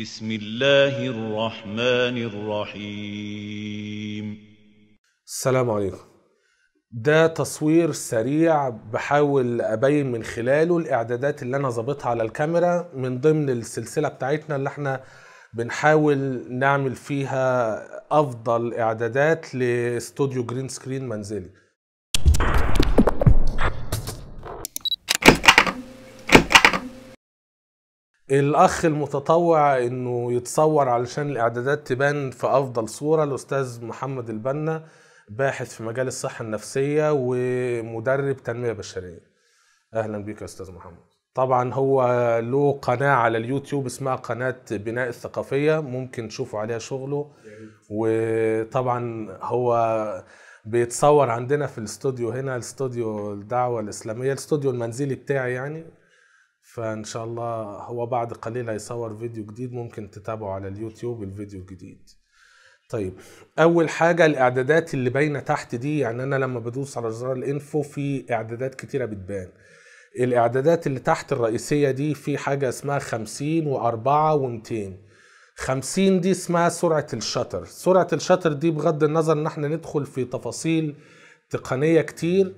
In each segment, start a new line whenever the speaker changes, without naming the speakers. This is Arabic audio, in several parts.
بسم الله الرحمن الرحيم السلام عليكم ده تصوير سريع بحاول ابين من خلاله الاعدادات اللي انا ظابطها على الكاميرا من ضمن السلسله بتاعتنا اللي احنا بنحاول نعمل فيها افضل اعدادات لاستوديو جرين سكرين منزلي الاخ المتطوع انه يتصور علشان الاعدادات تبان في افضل صوره الاستاذ محمد البنا باحث في مجال الصحه النفسيه ومدرب تنميه بشريه اهلا بيك يا استاذ محمد طبعا هو له قناه على اليوتيوب اسمها قناه بناء الثقافيه ممكن تشوفوا عليها شغله وطبعا هو بيتصور عندنا في الاستوديو هنا الاستوديو الدعوه الاسلاميه الاستوديو المنزلي بتاعي يعني فان شاء الله هو بعد قليل هيصور فيديو جديد ممكن تتابعه على اليوتيوب الفيديو الجديد طيب اول حاجه الاعدادات اللي باينه تحت دي يعني انا لما بدوس على زرار الانفو في اعدادات كتيره بتبان الاعدادات اللي تحت الرئيسيه دي في حاجه اسمها 50 و4 و200 50 دي اسمها سرعه الشطر سرعه الشطر دي بغض النظر ان احنا ندخل في تفاصيل تقنيه كتير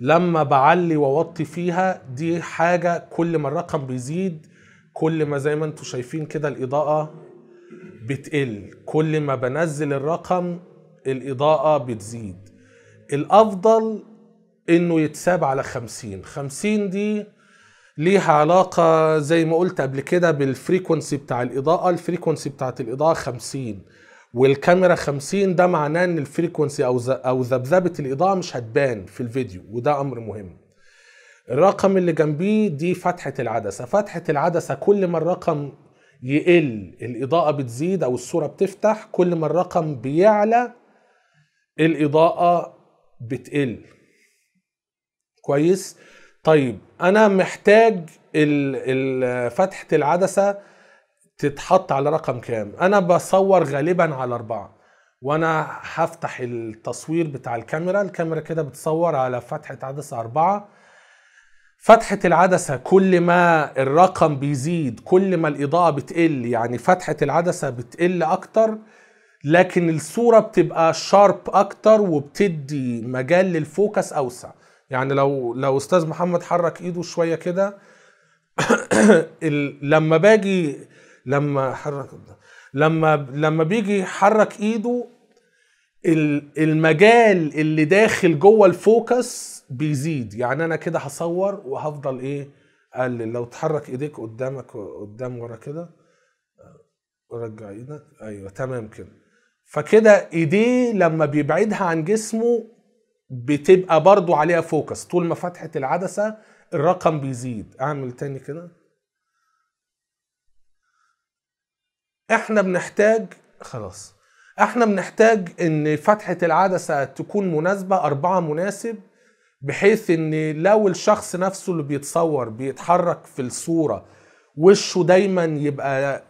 لما بعلي واوطي فيها دي حاجه كل ما الرقم بيزيد كل ما زي ما انتم شايفين كده الاضاءه بتقل كل ما بنزل الرقم الاضاءه بتزيد الافضل انه يتساب على خمسين خمسين دي ليها علاقة زي ما قلت قبل كده بالفريكونسي بتاع الإضاءة الفريكونسي بتاعت الإضاءة خمسين والكاميرا 50 ده معناه ان الفريكونسي او او ذبذبه الاضاءه مش هتبان في الفيديو وده امر مهم الرقم اللي جنبيه دي فتحه العدسه فتحه العدسه كل ما الرقم يقل الاضاءه بتزيد او الصوره بتفتح كل ما الرقم بيعلى الاضاءه بتقل كويس طيب انا محتاج فتحه العدسه تتحط على رقم كام انا بصور غالبا على اربعة وانا هفتح التصوير بتاع الكاميرا الكاميرا كده بتصور على فتحة عدسة اربعة فتحة العدسة كل ما الرقم بيزيد كل ما الإضاءة بتقل يعني فتحة العدسة بتقل أكتر لكن الصورة بتبقى شارب أكتر وبتدي مجال للفوكس أوسع يعني لو لو أستاذ محمد حرك إيده شوية كده لما باجي لما حرك لما لما بيجي حرك ايده المجال اللي داخل جوه الفوكس بيزيد يعني انا كده هصور وهفضل ايه اقلل لو تحرك ايديك قدامك قدام ورا كده رجع ايدك ايوه تمام كده فكده ايديه لما بيبعدها عن جسمه بتبقى برضو عليها فوكس طول ما فتحت العدسه الرقم بيزيد اعمل تاني كده احنا بنحتاج خلاص احنا بنحتاج ان فتحة العدسة تكون مناسبة اربعة مناسب بحيث ان لو الشخص نفسه اللي بيتصور بيتحرك في الصورة وشه دايما يبقى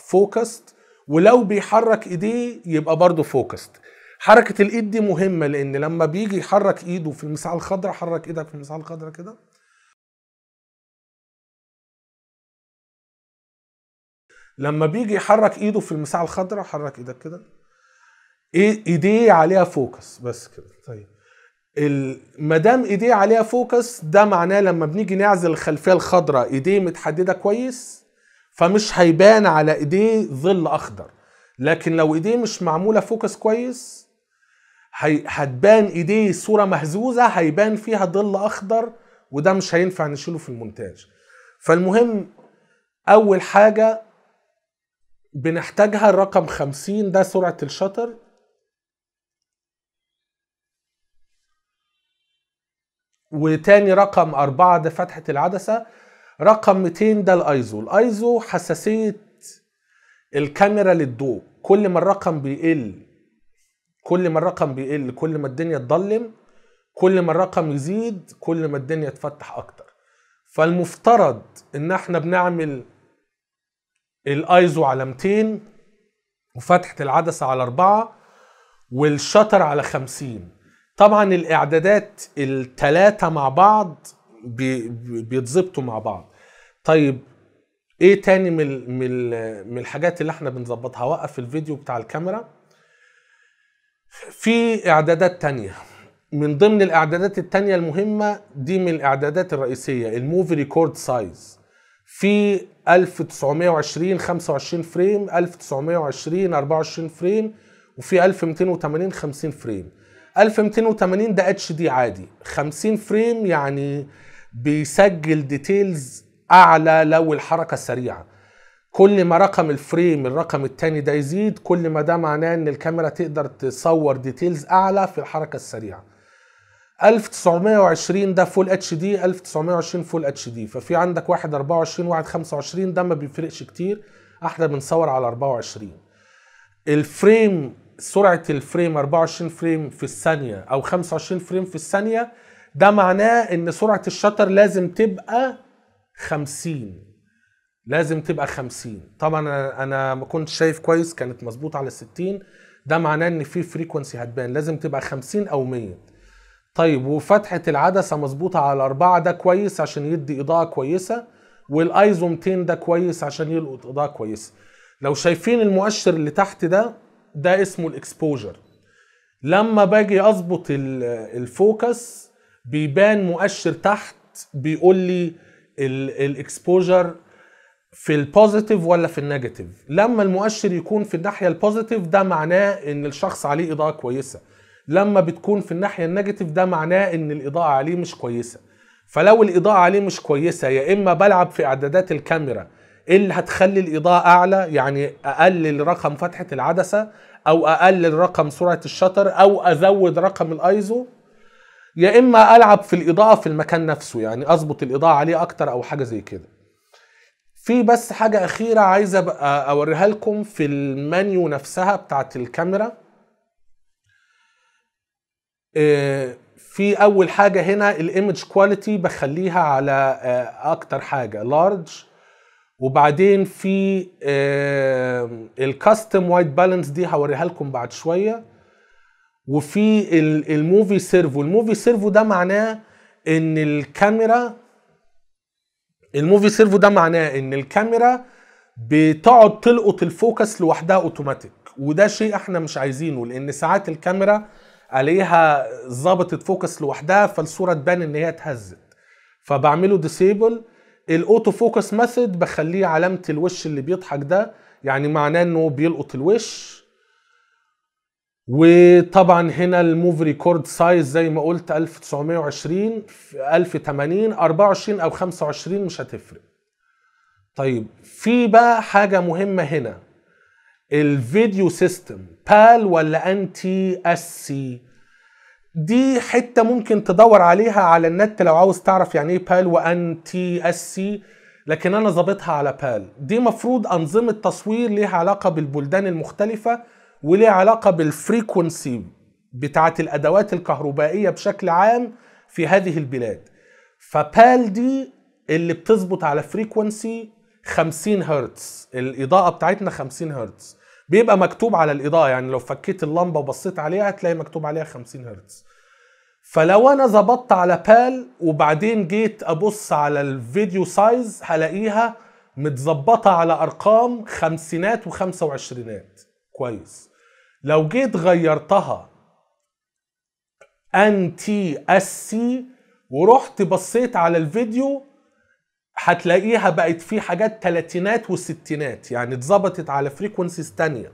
فوكست ولو بيحرك ايديه يبقى برضه فوكست حركة الايد دي مهمة لان لما بيجي يحرك ايده في المساحة الخضراء حرك ايدك في المساحة الخضراء كده لما بيجي يحرك ايده في المساحه الخضراء حرك ايدك كده ايديه عليها فوكس بس كده طيب ما دام ايديه عليها فوكس ده معناه لما بنيجي نعزل الخلفيه الخضراء ايديه متحدده كويس فمش هيبان على ايديه ظل اخضر لكن لو ايديه مش معموله فوكس كويس هتبان ايديه صوره مهزوزه هيبان فيها ظل اخضر وده مش هينفع نشيله في المونتاج فالمهم اول حاجه بنحتاجها الرقم 50 ده سرعة الشطر وتاني رقم أربعة ده فتحة العدسة رقم 200 ده الأيزو الأيزو حساسية الكاميرا للضوء كل ما الرقم بيقل كل ما الرقم بيقل كل ما الدنيا تضلم كل ما الرقم يزيد كل ما الدنيا تفتح أكتر فالمفترض إن احنا بنعمل الايزو على 200 وفتحة العدسة على 4 والشطر على 50 طبعا الاعدادات التلاتة مع بعض بيتظبطوا مع بعض طيب ايه تاني من من الحاجات اللي احنا بنظبطها وقف الفيديو بتاع الكاميرا في اعدادات تانية من ضمن الاعدادات التانية المهمة دي من الاعدادات الرئيسية الموفي ريكورد سايز في 1920 25 فريم 1920 24 فريم وفي 1280 50 فريم 1280 ده اتش دي عادي 50 فريم يعني بيسجل ديتيلز اعلى لو الحركه سريعه كل ما رقم الفريم الرقم التاني ده يزيد كل ما ده معناه ان الكاميرا تقدر تصور ديتيلز اعلى في الحركه السريعه 1920 ده فول اتش دي 1920 فول اتش دي ففي عندك واحد 24 واحد 25 ده ما بيفرقش كتير احنا بنصور على 24 الفريم سرعه الفريم 24 فريم في الثانيه او 25 فريم في الثانيه ده معناه ان سرعه الشطر لازم تبقى 50 لازم تبقى 50 طبعا انا ما كنت شايف كويس كانت مظبوطه على 60 ده معناه ان في فريكونسي هتبان لازم تبقى 50 او 100 طيب وفتحة العدسة مظبوطة على الأربعة ده كويس عشان يدي إضاءة كويسة والأيزو 200 ده كويس عشان يلقط إضاءة كويسة لو شايفين المؤشر اللي تحت ده ده اسمه الإكسبوجر لما باجي أظبط الفوكس بيبان مؤشر تحت بيقول لي الإكسبوجر في البوزيتيف ولا في النيجاتيف لما المؤشر يكون في الناحية البوزيتيف ده معناه إن الشخص عليه إضاءة كويسة لما بتكون في الناحيه النيجاتيف ده معناه ان الاضاءه عليه مش كويسه فلو الاضاءه عليه مش كويسه يا اما بلعب في اعدادات الكاميرا اللي هتخلي الاضاءه اعلى يعني اقلل رقم فتحه العدسه او اقلل رقم سرعه الشطر او ازود رقم الايزو يا اما العب في الاضاءه في المكان نفسه يعني اظبط الاضاءه عليه اكتر او حاجه زي كده في بس حاجه اخيره عايز ابقى اوريها لكم في المنيو نفسها بتاعه الكاميرا آه، في اول حاجه هنا الايمج كواليتي بخليها على آه، اكتر حاجه لارج وبعدين في الكاستم وايت بالانس دي هوريها لكم بعد شويه وفي الموفي سيرفو الموفي سيرفو ده معناه ان الكاميرا الموفي سيرفو ده معناه ان الكاميرا بتقعد تلقط الفوكس لوحدها اوتوماتيك وده شيء احنا مش عايزينه لان ساعات الكاميرا عليها ظبطت فوكس لوحدها فالصوره تبان ان هي اتهزت فبعمله ديسيبل الاوتو فوكس ميثود بخليه علامه الوش اللي بيضحك ده يعني معناه انه بيلقط الوش وطبعا هنا الموف ريكورد سايز زي ما قلت 1920 1080 24 او 25 مش هتفرق طيب في بقى حاجه مهمه هنا الفيديو سيستم بال ولا ان تي اس سي دي حته ممكن تدور عليها على النت لو عاوز تعرف يعني ايه بال وان تي اس سي لكن انا ظابطها على بال دي مفروض انظمه تصوير ليها علاقه بالبلدان المختلفه وليها علاقه بالفريكونسي بتاعه الادوات الكهربائيه بشكل عام في هذه البلاد فبال دي اللي بتظبط على فريكونسي 50 هرتز الاضاءه بتاعتنا 50 هرتز بيبقى مكتوب على الاضاءه يعني لو فكيت اللمبه وبصيت عليها هتلاقي مكتوب عليها 50 هرتز فلو انا ظبطت على بال وبعدين جيت ابص على الفيديو سايز هلاقيها متظبطه على ارقام خمسينات وخمسه وعشرينات كويس لو جيت غيرتها ان تي اس سي ورحت بصيت على الفيديو هتلاقيها بقت في حاجات تلاتينات وستينات يعني اتظبطت على فريكونسيز تانية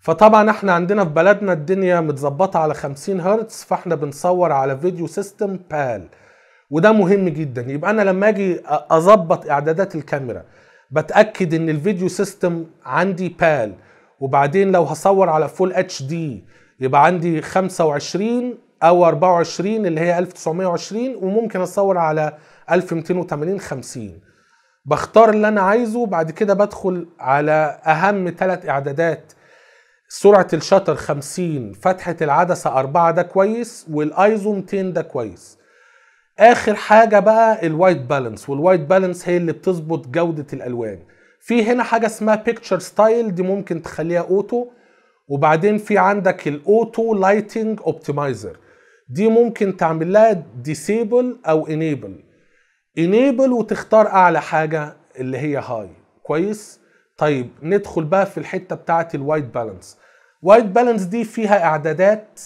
فطبعا احنا عندنا في بلدنا الدنيا متظبطة على 50 هرتز فاحنا بنصور على فيديو سيستم بال وده مهم جدا يبقى انا لما اجي اظبط اعدادات الكاميرا بتاكد ان الفيديو سيستم عندي بال وبعدين لو هصور على فول اتش دي يبقى عندي 25 او 24 اللي هي 1920 وممكن اصور على 1280 50 بختار اللي انا عايزه بعد كده بدخل على اهم ثلاث اعدادات سرعة الشطر 50 فتحة العدسة 4 ده كويس والايزو 200 ده كويس اخر حاجة بقى الوايت بالانس والوايت بالانس هي اللي بتظبط جودة الالوان في هنا حاجة اسمها بيكتشر ستايل دي ممكن تخليها اوتو وبعدين في عندك الاوتو لايتنج اوبتمايزر دي ممكن تعمل لها ديسيبل او انيبل انيبل وتختار اعلى حاجه اللي هي هاي كويس طيب ندخل بقى في الحته بتاعه الوايت بالانس وايت بالانس دي فيها اعدادات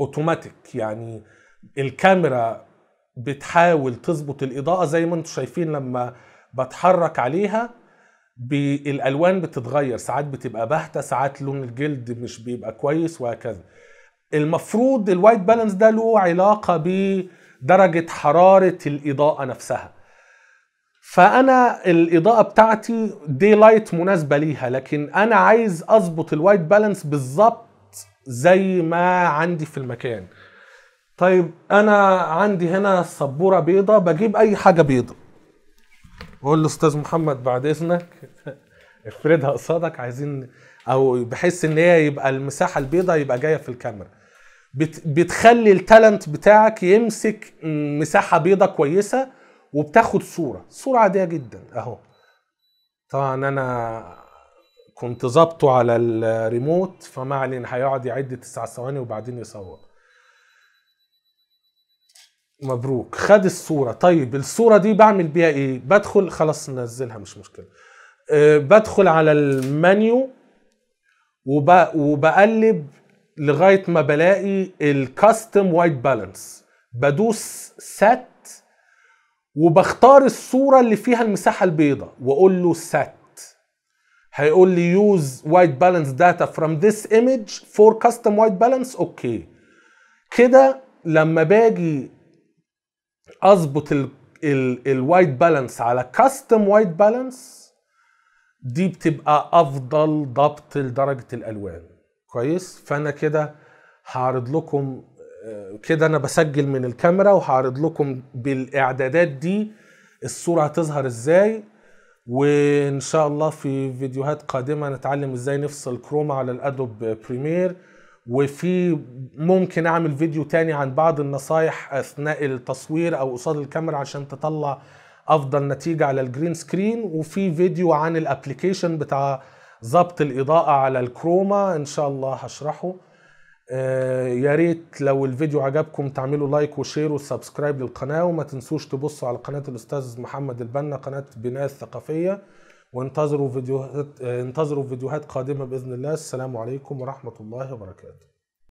اوتوماتيك يعني الكاميرا بتحاول تظبط الاضاءه زي ما انتم شايفين لما بتحرك عليها الالوان بتتغير ساعات بتبقى باهته ساعات لون الجلد مش بيبقى كويس وهكذا المفروض الوايت بالانس ده له علاقه ب درجة حرارة الإضاءة نفسها فأنا الإضاءة بتاعتي دي لايت مناسبة ليها لكن أنا عايز أظبط الوايت بالانس بالظبط زي ما عندي في المكان طيب أنا عندي هنا سبورة بيضة بجيب أي حاجة بيضة بقول لأستاذ محمد بعد إذنك افردها قصادك عايزين او بحيث ان هي يبقى المساحه البيضاء يبقى جايه في الكاميرا بت بتخلي التالنت بتاعك يمسك مساحه بيضه كويسه وبتاخد صوره صوره عاديه جدا اهو طبعا انا كنت ظابطه على الريموت فما علينا هيقعد يعد تسع ثواني وبعدين يصور مبروك خد الصوره طيب الصوره دي بعمل بيها ايه بدخل خلاص ننزلها مش مشكله أه بدخل على المنيو وب... وبقلب لغايه ما بلاقي الكاستم وايت بالانس بدوس سات وبختار الصوره اللي فيها المساحه البيضاء واقول له سات هيقول لي يوز وايت بالانس داتا فروم ذس ايمج فور كاستم وايت بالانس اوكي كده لما باجي اظبط الوايت بالانس على كاستم وايت بالانس دي بتبقى افضل ضبط لدرجه الالوان كويس فانا كده هعرض لكم آه، كده انا بسجل من الكاميرا وهعرض لكم بالاعدادات دي الصوره هتظهر ازاي وان شاء الله في فيديوهات قادمه نتعلم ازاي نفصل كروما على الادوب بريمير وفي ممكن اعمل فيديو تاني عن بعض النصايح اثناء التصوير او قصاد الكاميرا عشان تطلع افضل نتيجه على الجرين سكرين وفي فيديو عن الابلكيشن بتاع ظبط الاضاءه على الكروما ان شاء الله هشرحه آه، يا ريت لو الفيديو عجبكم تعملوا لايك وشير وسبسكرايب للقناه وما تنسوش تبصوا على قناه الاستاذ محمد البنا قناه بناء الثقافيه وانتظروا فيديوهات آه، انتظروا فيديوهات قادمه باذن الله السلام عليكم ورحمه الله وبركاته